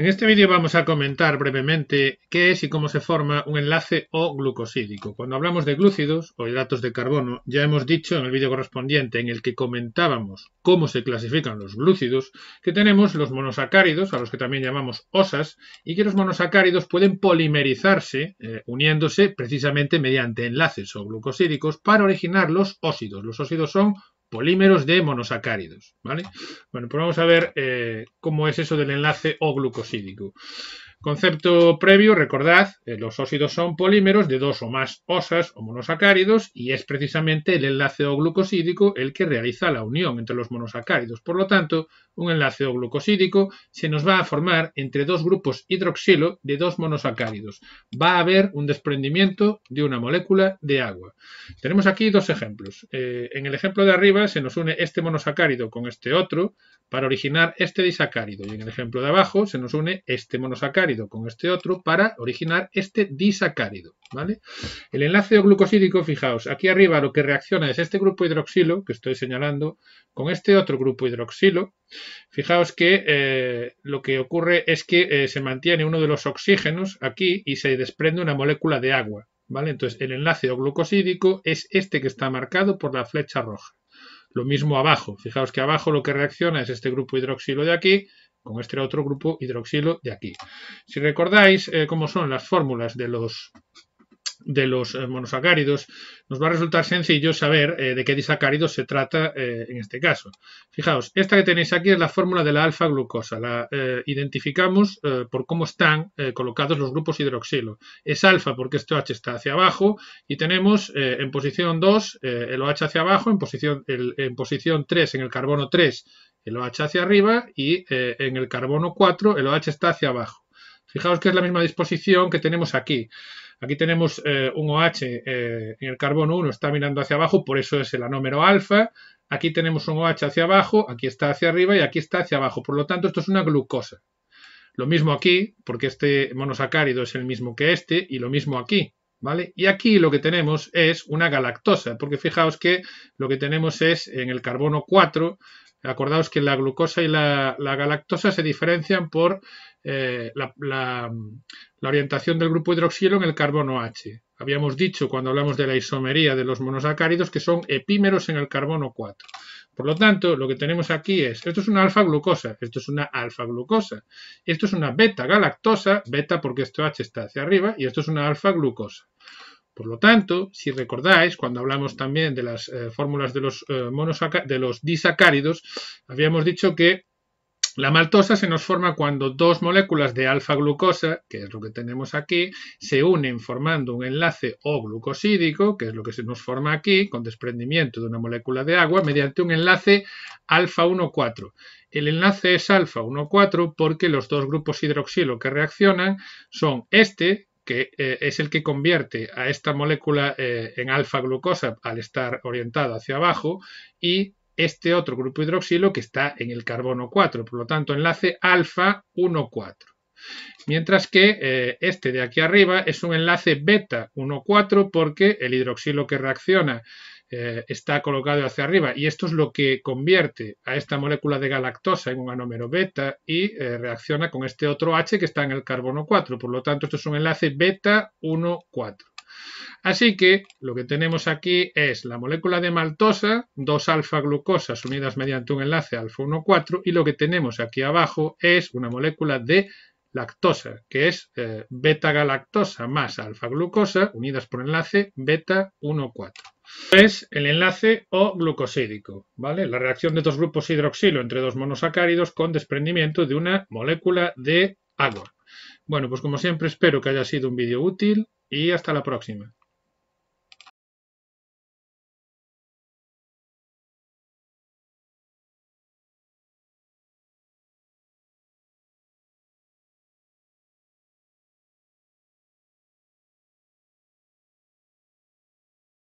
En este vídeo vamos a comentar brevemente qué es y cómo se forma un enlace o glucosídico. Cuando hablamos de glúcidos o hidratos de carbono, ya hemos dicho en el vídeo correspondiente en el que comentábamos cómo se clasifican los glúcidos, que tenemos los monosacáridos, a los que también llamamos osas, y que los monosacáridos pueden polimerizarse eh, uniéndose precisamente mediante enlaces o glucosídicos para originar los óxidos. Los óxidos son polímeros de monosacáridos. ¿vale? Bueno, pues vamos a ver eh, cómo es eso del enlace O-glucosídico. Concepto previo, recordad, eh, los óxidos son polímeros de dos o más osas o monosacáridos y es precisamente el enlace glucosídico el que realiza la unión entre los monosacáridos. Por lo tanto, un enlace glucosídico se nos va a formar entre dos grupos hidroxilo de dos monosacáridos. Va a haber un desprendimiento de una molécula de agua. Tenemos aquí dos ejemplos. Eh, en el ejemplo de arriba se nos une este monosacárido con este otro para originar este disacárido y en el ejemplo de abajo se nos une este monosacárido con este otro para originar este disacárido. ¿vale? El enlace glucosídico, fijaos, aquí arriba lo que reacciona es este grupo hidroxilo que estoy señalando con este otro grupo hidroxilo. Fijaos que eh, lo que ocurre es que eh, se mantiene uno de los oxígenos aquí y se desprende una molécula de agua. ¿vale? Entonces el enlace glucosídico es este que está marcado por la flecha roja. Lo mismo abajo. Fijaos que abajo lo que reacciona es este grupo hidroxilo de aquí con este otro grupo hidroxilo de aquí. Si recordáis eh, cómo son las fórmulas de los de los eh, monosacáridos, nos va a resultar sencillo saber eh, de qué disacáridos se trata en este caso. Fijaos, esta que tenéis aquí es la fórmula de la alfa-glucosa. La identificamos por cómo están colocados los grupos hidroxilo. Es alfa porque este OH está hacia abajo y tenemos en posición 2 el OH hacia abajo, en posición, en posición 3 en el carbono 3 el OH hacia arriba y eh, en el carbono 4 el OH está hacia abajo. Fijaos que es la misma disposición que tenemos aquí. Aquí tenemos eh, un OH eh, en el carbono 1, está mirando hacia abajo, por eso es el anómero alfa. Aquí tenemos un OH hacia abajo, aquí está hacia arriba y aquí está hacia abajo. Por lo tanto, esto es una glucosa. Lo mismo aquí, porque este monosacárido es el mismo que este, y lo mismo aquí, ¿vale? Y aquí lo que tenemos es una galactosa, porque fijaos que lo que tenemos es en el carbono 4 Acordaos que la glucosa y la, galactosa se diferencian por eh, la, la, orientación del grupo hidroxilo en el carbono H. Habíamos dicho cuando hablamos de la isomería de los monosacáridos que son epímeros en el carbono 4. Por lo tanto, lo que tenemos aquí es, esto es una alfa glucosa, esto es una alfa glucosa, esto es una beta galactosa, beta porque esto H está hacia arriba, y esto es una alfa glucosa. Por lo tanto, si recordáis, cuando hablamos también de las eh, fórmulas de los, eh, de los disacáridos, habíamos dicho que la maltosa se nos forma cuando dos moléculas de alfa-glucosa, que es lo que tenemos aquí, se unen formando un enlace O-glucosídico, que es lo que se nos forma aquí, con desprendimiento de una molécula de agua, mediante un enlace alfa-1,4. El enlace es alfa-1,4 porque los dos grupos hidroxilo que reaccionan son este, que eh, es el que convierte a esta molécula eh, en alfa-glucosa al estar orientado hacia abajo y este otro grupo hidroxilo que está en el carbono 4, por lo tanto enlace alfa 1,4. Mientras que eh, este de aquí arriba es un enlace beta 1,4 porque el hidroxilo que reacciona eh, está colocado hacia arriba y esto es lo que convierte a esta molécula de galactosa en un anómero beta y eh, reacciona con este otro H que está en el carbono 4. Por lo tanto, esto es un enlace beta 1,4. Así que lo que tenemos aquí es la molécula de maltosa, dos alfa glucosas unidas mediante un enlace alfa 1,4 y lo que tenemos aquí abajo es una molécula de lactosa, que es eh, beta galactosa más alfa glucosa unidas por enlace beta 1,4 es el enlace o glucosídico, ¿vale? La reacción de dos grupos hidroxilo entre dos monosacáridos con desprendimiento de una molécula de agua. Bueno, pues como siempre espero que haya sido un vídeo útil y hasta la próxima.